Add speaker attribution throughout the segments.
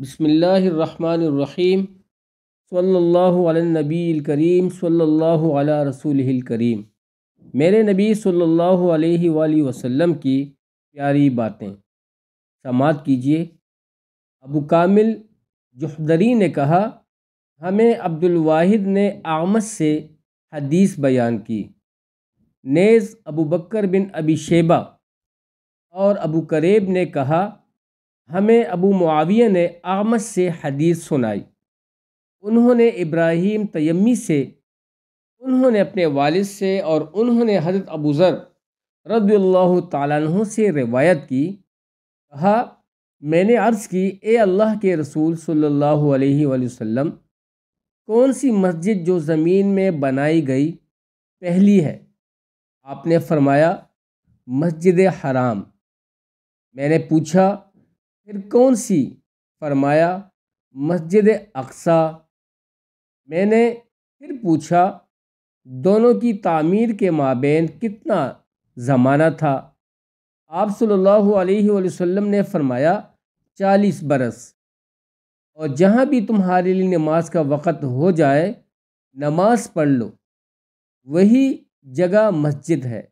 Speaker 1: बसमीम सल्लाबील करीम सल्ला रसूल करीम मेरे नबी सल्ला वसम की प्यारी बातें समात कीजिए अबू कामिल जहदरी ने कहा हमें अब्दुलवाहिद ने आमद से हदीस बयान की नेज़ अबू बकर बिन अबी शेबा और अबू करेब ने कहा हमें अबू मुआविया ने आमद से हदीस सुनाई उन्होंने इब्राहीम तयमी से उन्होंने अपने वालिद से और उन्होंने हज़रत अबू ज़र रद्ल्ला तु से रिवायत की कहा मैंने अर्ज़ की ए अल्लाह के रसूल सल्लल्लाहु अलैहि वसल्लम कौन सी मस्जिद जो ज़मीन में बनाई गई पहली है आपने फरमाया मस्जिद हराम मैंने पूछा फिर कौन सी फरमाया मस्जिद अक्सा मैंने फिर पूछा दोनों की तामीर के माबेन कितना ज़माना था आप सल्लल्लाहु अलैहि वसल्लम ने फरमाया चालीस बरस और जहाँ भी तुम्हारे लिए नमाज का वक़्त हो जाए नमाज पढ़ लो वही जगह मस्जिद है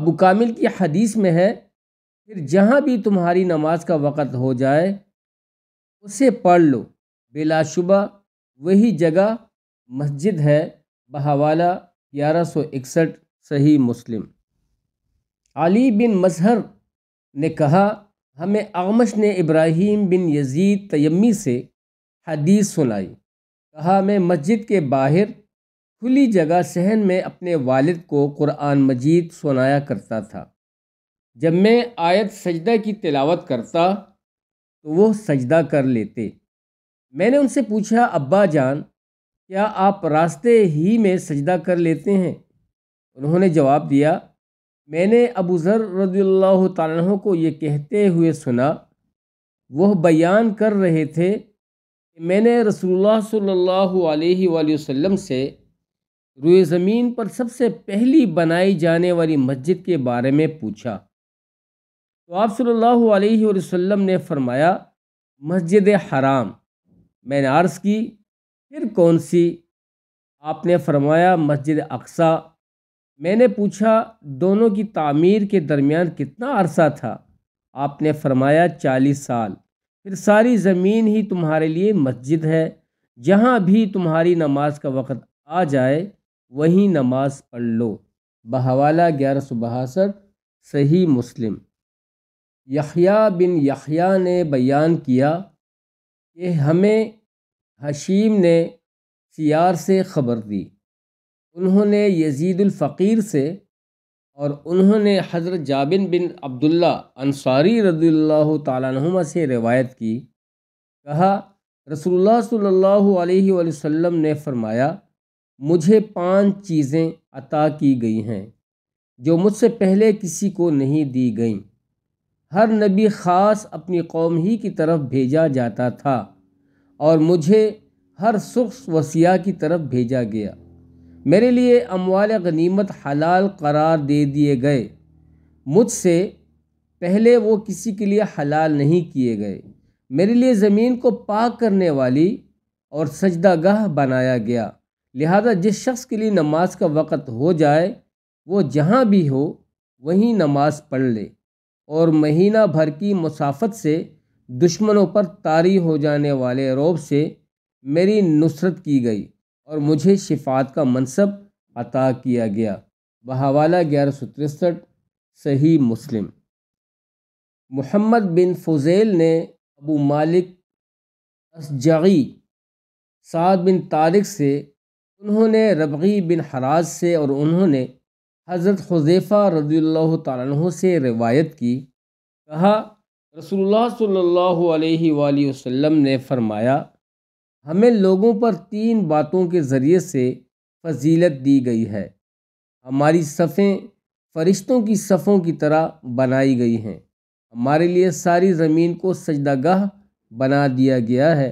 Speaker 1: अबू कामिल की हदीस में है फिर जहाँ भी तुम्हारी नमाज का वक़्त हो जाए उसे पढ़ लो बिलाशुबा वही जगह मस्जिद है बहवाला ग्यारह सौ इकसठ सही मुस्लिम अली बिन मजहर ने कहा हमें आमश ने इब्राहिम बिन यजीद तयमी से हदीस सुनाई कहा मैं मस्जिद के बाहर खुली जगह सहन में अपने वालिद को कुरान मजीद सुनाया करता था जब मैं आयत सजदा की तिलावत करता तो वो सजदा कर लेते मैंने उनसे पूछा अब्बा जान क्या आप रास्ते ही में सजदा कर लेते हैं उन्होंने जवाब दिया मैंने अबू ज़र रजील्ला तह को ये कहते हुए सुना वह बयान कर रहे थे कि मैंने रसूलुल्लाह सल्लल्लाहु अलैहि वसल्लम से रुए ज़मीन पर सबसे पहली बनाई जाने वाली मस्जिद के बारे में पूछा तो आप सल्लल्लाहु अलैहि वसल्लम ने फरमाया मस्जिद हराम मैंने अर्ज़ की फिर कौन सी आपने फरमाया मस्जिद अक्सा मैंने पूछा दोनों की तामीर के दरमियान कितना अरसा था आपने फरमाया चालीस साल फिर सारी ज़मीन ही तुम्हारे लिए मस्जिद है जहाँ भी तुम्हारी नमाज का वक़्त आ जाए वहीं नमाज पढ़ लो बहवाला ग्यारह सौ बहासठ सही मुस्लिम यखिया बिन यखिया ने बयान किया कि हमें हशीम ने सियार से ख़बर दी उन्होंने यजीदुलफ़ीर से और उन्होंने हज़रत जाबिन बिन अब्दुल्ला अंसारी रदील्ला तुम से रिवायत की कहा रसोल्ला सल्ला वसम ने फरमाया मुझे पांच चीज़ें अता की गई हैं जो मुझसे पहले किसी को नहीं दी गईं हर नबी ख़ास अपनी कौम ही की तरफ भेजा जाता था और मुझे हर सुख वसिया की तरफ भेजा गया मेरे लिए अमवाल गनीमत हलाल करार दे दिए गए मुझसे पहले वो किसी के लिए हलाल नहीं किए गए मेरे लिए ज़मीन को पाक करने वाली और सजदागाह बनाया गया लिहाजा जिस शख्स के लिए नमाज का वक़्त हो जाए वो जहाँ भी हो वहीं नमाज़ पढ़ ले और महीना भर की मुसाफत से दुश्मनों पर तारी हो जाने वाले रोब से मेरी नुसरत की गई और मुझे शिफात का मनसब अता किया गया बहवाला ग्यारह सौ तिरसठ सही मुस्लिम मोहम्मद बिन फुज़ैल ने अबू मालिक असजगी साद बिन तारिक से उन्होंने रबगी बिन हराज से और उन्होंने हज़रत हुज़ैफ़ा रजील्ला तु से रिवायत की कहा रसूलुल्लाह सल्लल्लाहु अलैहि वसल्लम ने फरमाया हमें लोगों पर तीन बातों के ज़रिए से फजीलत दी गई है हमारी सफ़ें फरिश्तों की सफ़ों की तरह बनाई गई हैं हमारे लिए सारी ज़मीन को सजदागाह बना दिया गया है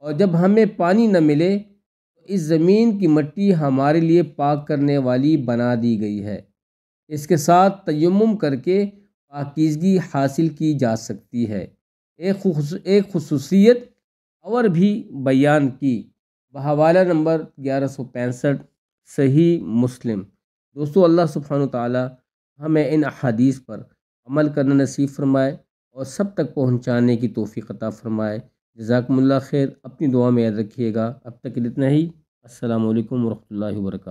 Speaker 1: और जब हमें पानी न मिले इस ज़मीन की मट्टी हमारे लिए पाक करने वाली बना दी गई है इसके साथ तयम करके पाकिजगी हासिल की जा सकती है एक खुस, एक खसूसियत और भी बयान की बहवाला नंबर ग्यारह सौ पैंसठ सही मुस्लिम दोस्तों अल्लाह सुबहान ताली हमें इन अदीस पर अमल करना नसीब फरमाए और सब तक पहुँचाने की तोफ़ी अता फ़रमाए जजाकम्ला खैर अपनी दुआ में याद रखिएगा अब तक इतना ही असलकम वरहमल वर्क